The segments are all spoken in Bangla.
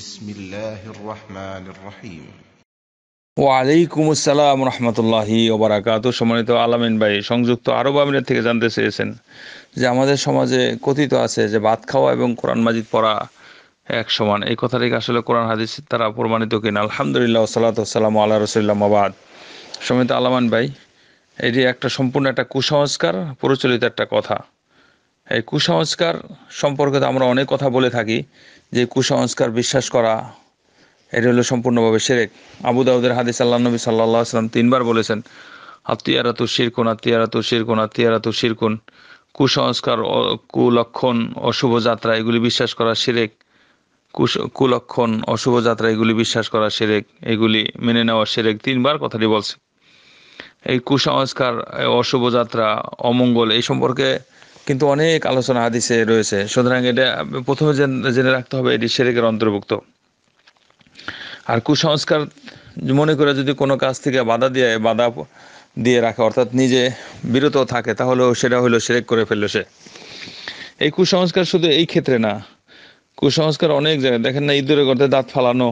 بسم الله الرحمن الرحيم ওয়ালাইকুম আসসালাম রহমতুল্লাহি ওবরাকাত সম্মানিত আলামিন ভাই সংযুক্ত আরব থেকে জানতে চেয়েছেন যে আমাদের সমাজে কথিত আছে যে ভাত খাওয়া এবং কোরআন মাজিদ পড়া এক সমান এই কথাটিকে আসলে কোরআন হাদিস তারা প্রমাণিত কিনা আলহামদুলিল্লাহ সালাতাম আল্লাহ রসুল্লাহ মাবাদ সম্মানিত আলামান ভাই এটি একটা সম্পূর্ণ একটা কুসংস্কার প্রচলিত একটা কথা এই কুসংস্কার সম্পর্কে তো আমরা অনেক কথা বলে থাকি যে কুসংস্কার বিশ্বাস করা এটা হলো সম্পূর্ণভাবে সেরেক আবু দাউদের হাদিস আল্লাহ নবী সাল্লাহ সাল্লাম তিনবার বলেছেন আত্মীয়ারা তো শিরকুন আত্মীয়ারা তো শিরকুন আত্মীয়ারা তো শিরকুন কুসংস্কার কুলক্ষণ অশুভ যাত্রা এগুলি বিশ্বাস করা সেরেক কুলক্ষণ অশুভ যাত্রা এগুলি বিশ্বাস করা সেরেক এগুলি মেনে নেওয়া সেরেক তিনবার কথাটি বলছে এই কুসংস্কার অশুভ যাত্রা অমঙ্গল এই সম্পর্কে কিন্তু অনেক আলোচনা হাদিসে রয়েছে সুতরাং এটা প্রথমে জেনে রাখতে হবে এটি শেরেকের অন্তর্ভুক্ত আর কুসংস্কার মনে করে যদি কোনো কাজ থেকে বাধা দিয়ে বাধা দিয়ে রাখে অর্থাৎ নিজে বিরত থাকে তাহলে সেটা হলো সেরেক করে ফেললো সে এই কুসংস্কার শুধু এই ক্ষেত্রে না কুসংস্কার অনেক জায়গায় দেখেন না ইঁদুরের গর্তে দাঁত ফালানো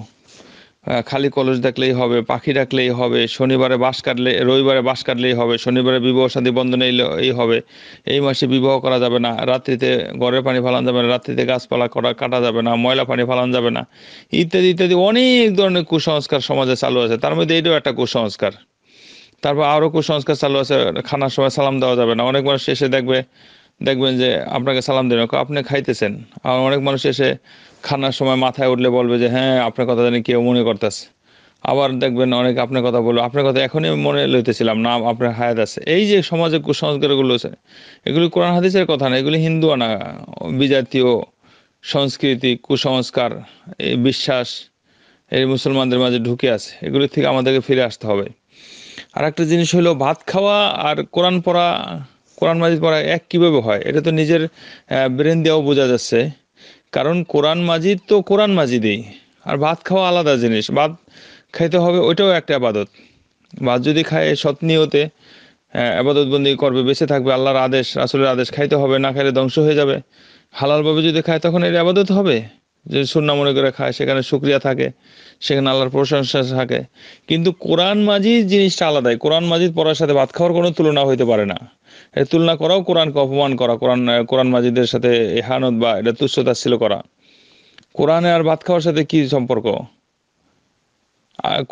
খালি কলস দেখলেই হবে পাখি ডাকলেই হবে শনিবারে বাস কাটলে রবিবারে বাস কাটলেই হবে শনিবারে বিবাহ বন্ধন এলে এই হবে এই মাসে বিবাহ করা যাবে না রাত্রিতে ঘরের পানি ফালান যাবে না রাত্রিতে গাছপালা করা কাটা যাবে না ময়লা পানি ফালান যাবে না ইত্যাদি ইত্যাদি অনেক ধরনের কুসংস্কার সমাজে চালু আছে তার মধ্যে এটাও একটা কুসংস্কার তারপর আরও কুসংস্কার চালু আছে খানার সময় সালাম দেওয়া যাবে না অনেক মানুষ এসে দেখবে দেখবেন যে আপনাকে সালাম দিন আপনি খাইতেছেন আর অনেক মানুষ এসে খানার সময় মাথায় উঠলে বলবে যে হ্যাঁ আপনার কথা জানি কেউ মনে করতেছে আবার দেখবেন অনেক আপনার কথা বলবো আপনার কথা এখনই মনে লইতেছিলাম না আপনার হায়াত আছে এই যে সমাজের কুসংস্কারগুলো আছে এগুলি কোরআন হাদিসের কথা না এগুলি হিন্দু আনা বিজাতীয় সংস্কৃতি কুসংস্কার এই বিশ্বাস এই মুসলমানদের মাঝে ঢুকে আছে এগুলি থেকে আমাদেরকে ফিরে আসতে হবে আর একটা জিনিস হলো ভাত খাওয়া আর কোরআন পড়া কোরআন মাজিদ পড়া এক কীভাবে হয় এটা তো নিজের ব্রেন দিয়েও বোঝা যাচ্ছে কারণ কোরআন মাজিদ তো কোরআন মাজিদেই আর ভাত খাওয়া আলাদা জিনিস ভাত খাইতে হবে ওইটাও একটা আবাদত ভাত যদি খায় সৎ হ্যাঁ, আবাদত বন্দি করবে বেঁচে থাকবে আল্লাহর আদেশ আসলের আদেশ খাইতে হবে না খাইলে ধ্বংস হয়ে যাবে হালালভাবে যদি খায় তখন এর আবাদত হবে যে সুন্না মনে করে খায় সেখানে শুক্রিয়া থাকে সেখানে আল্লাহর প্রশংসা থাকে কিন্তু কোরআন মাজিদ জিনিসটা আলাদাই কোরআন মাজিদ পড়ার সাথে ভাত খাওয়ার কোনো তুলনা হইতে পারে না এটা তুলনা করাও কোরআনকে অপমান করা কোরআন কোরআন মাজিদের সাথে এহানত বা এটা তুচ্ছতা ছিল করা কোরআনে আর ভাত খাওয়ার সাথে কি সম্পর্ক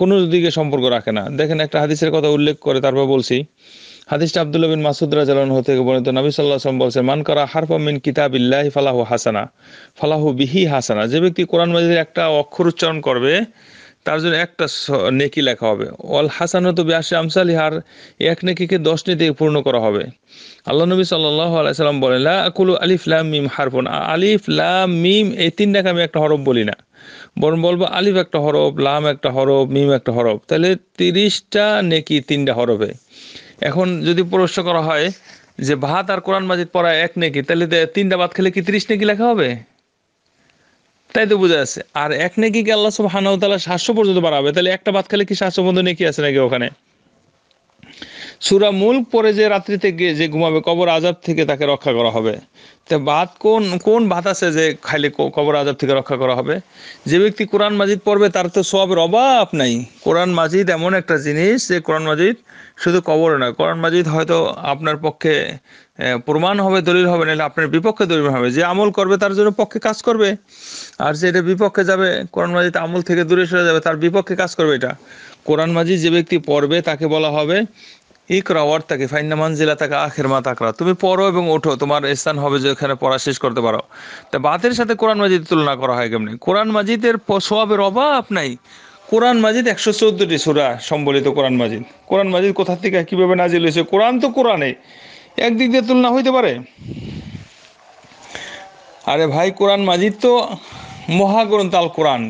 কোনো দিকে সম্পর্ক রাখে না দেখেন একটা হাদিসের কথা উল্লেখ করে তারপর বলছি হাদিসটা আব্দুল্লা বিন মাসুদ রাজালন হতে বর্ণিত নবী সাল্লাহ আসলাম বলছে মান করা হারফ মিন কিতাব ইল্লাহি ফালাহু হাসানা ফালাহু বিহি হাসানা যে ব্যক্তি কোরআন মাজিদের একটা অক্ষর উচ্চারণ করবে তার জন্য একটা নেকি লেখা হবে অল হাসান তো বিয়াসে আমসালি হার এক নেকিকে দশ নেতে পূর্ণ করা হবে আল্লাহ নবী সাল্লাহ আলাইসাল্লাম বলেন লা আকুলু আলিফ লাম মিম হারফুন আলিফ লাম মিম এই তিন ডাকে আমি একটা হরফ বলি না বরং বলবো আলিফ একটা হরফ লাম একটা হরফ মিম একটা হরফ তাহলে তিরিশটা নেকি তিনটা হরফে এখন যদি প্রশ্ন করা হয় যে ভাত আর কোরআন মাজিদ পড়া এক নেকি তাহলে তিনটা ভাত খেলে কি ত্রিশ নেকি লেখা হবে তাই তো বোঝা যাচ্ছে আর এক নেকি কি আল্লাহ সব হানাউ তালা সাতশো পর্যন্ত বাড়াবে তাহলে একটা ভাত খেলে কি সাতশো পর্যন্ত নেকি আছে নাকি ওখানে সুরা মূল পরে যে রাত্রিতে গিয়ে যে ঘুমাবে কবর আজাব থেকে তাকে রক্ষা করা হবে তা ভাত কোন কোন ভাত আছে যে খাইলে কবর আজাব থেকে রক্ষা করা হবে যে ব্যক্তি কোরআন মাজিদ পড়বে তার তো সবের অভাব নাই কোরআন মাজিদ এমন একটা জিনিস যে কোরআন মাজিদ শুধু কবর না কোরআন মাজিদ হয়তো আপনার পক্ষে প্রমাণ হবে দলিল হবে নাহলে আপনার বিপক্ষে দলিল হবে যে আমল করবে তার জন্য পক্ষে কাজ করবে আর যে এটা বিপক্ষে যাবে কোরআন মাজিদ আমল থেকে দূরে সরে যাবে তার বিপক্ষে কাজ করবে এটা কোরআন মাজিদ যে ব্যক্তি পড়বে তাকে বলা হবে ইকরা ওয়ার্তাকে ফাইন্না মানজিলা তাকে আখের মা তাকরা তুমি পড়ো এবং ওঠো তোমার স্থান হবে যে ওখানে পড়া শেষ করতে পারো তা বাতের সাথে কোরআন মাজিদ তুলনা করা হয় কেমনি কোরআন মাজিদের সোয়াবের অভাব নাই কোরআন মাজিদ একশো চোদ্দটি সুরা সম্বলিত কোরআন মাজিদ কোরআন মাজিদ কোথা থেকে কীভাবে নাজিল হয়েছে কোরআন তো কোরআনে একদিক দিয়ে তুলনা হইতে পারে আরে ভাই কোরআন মাজিদ তো মহাগ্রন্থ আল কোরআন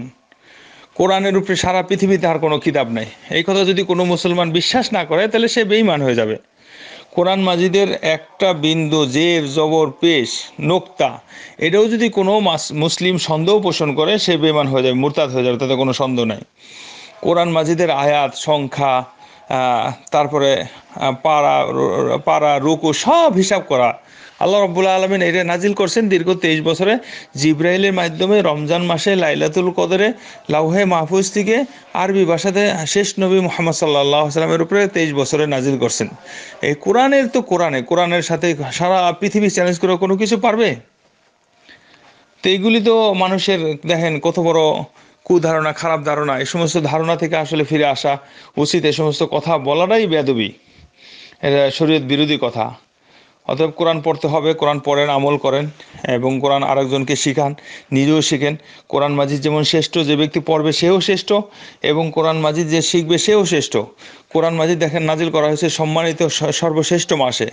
কোরআনের উপরে সারা পৃথিবীতে আর কোনো কিতাব নাই এই কথা যদি কোনো মুসলমান বিশ্বাস না করে তাহলে সে বেইমান হয়ে যাবে কোরআন মাজিদের একটা বিন্দু জেব জবর পেশ নোক্তা এটাও যদি কোনো মুসলিম সন্দেহ পোষণ করে সে বেমান হয়ে যাবে মুরতাদ হয়ে যাবে তাতে কোনো সন্দেহ নাই কোরআন মাজিদের আয়াত সংখ্যা তারপরে পাড়া পাড়া রুকু সব হিসাব করা আল্লাহ রব্বুল আলমিন এটা নাজিল করছেন দীর্ঘ তেইশ বছরে জিব্রাহিলের মাধ্যমে রমজান মাসে লাইলাতুল কদরে লাউহে মাহফুজ থেকে আরবি ভাষাতে শেষ নবী মোহাম্মদ সাল্লাহ সাল্লামের উপরে তেইশ বছরে নাজিল করছেন এই কোরআনের তো কোরআনে কোরআনের সাথে সারা পৃথিবী চ্যালেঞ্জ করে কোনো কিছু পারবে তো এইগুলি তো মানুষের দেখেন কত বড় কুধারণা খারাপ ধারণা এই সমস্ত ধারণা থেকে আসলে ফিরে আসা উচিত এই সমস্ত কথা বলাটাই বেদবি এটা শরীয়ত বিরোধী কথা অতএব কোরআন পড়তে হবে কোরআন পড়েন আমল করেন এবং কোরআন আরেকজনকে শিখান নিজেও শিখেন কোরআন মাজিদ যেমন শ্রেষ্ঠ যে ব্যক্তি পড়বে সেও শ্রেষ্ঠ এবং কোরআন মাজিদ যে শিখবে সেও শ্রেষ্ঠ কোরআন মাজিদ দেখেন নাজিল করা হয়েছে সম্মানিত সর্বশ্রেষ্ঠ মাসে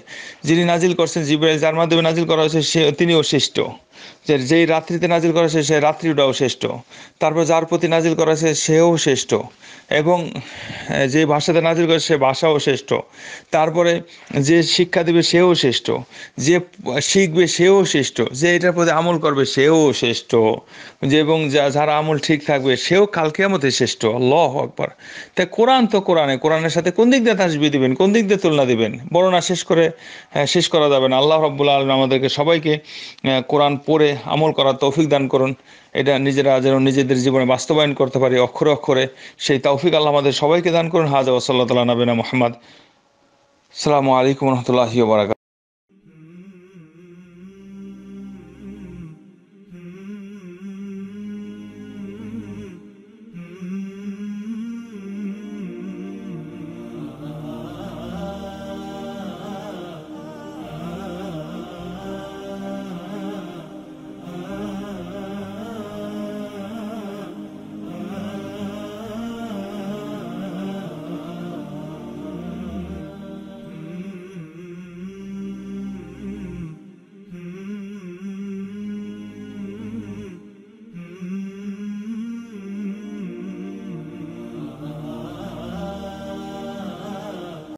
যিনি নাজিল করছেন জিব্রাইল যার মাধ্যমে নাজিল করা হয়েছে সে তিনিও শ্রেষ্ঠ যে যেই রাত্রিতে নাজিল করা হয়েছে সেই রাত্রিটাও শ্রেষ্ঠ তারপর যার প্রতি নাজিল করা হয়েছে সেও শ্রেষ্ঠ এবং যে ভাষাতে নাজিল করে সে ভাষাও শ্রেষ্ঠ তারপরে যে শিক্ষা দেবে সেও শ্রেষ্ঠ যে শিখবে সেও শ্রেষ্ঠ যে এটার প্রতি আমল করবে সেও শ্রেষ্ঠ যে এবং যারা আমল ঠিক থাকবে সেও কালকে আমতে শ্রেষ্ঠ লহ একবার তাই কোরআন তো কোরআনে কোরআনের সাথে কোন দিক দিয়ে তাসবি দিবেন কোন দিক দিয়ে তুলনা দিবেন না শেষ করে হ্যাঁ, শেষ করা যাবে না আল্লাহ রব্বুল আলম আমাদেরকে সবাইকে কোরআন পড়ে আমল করার তৌফিক দান করুন এটা নিজেরা যেন নিজেদের জীবনে বাস্তবায়ন করতে পারি অক্ষরে অক্ষরে সেই তৌফিক আল্লাহ আমাদের সবাইকে দান করুন হাজা ওসাল্লাহ তালা নবীনা মোহাম্মদ সালামু আলাইকুম রহমতুল্লাহি বারাকাত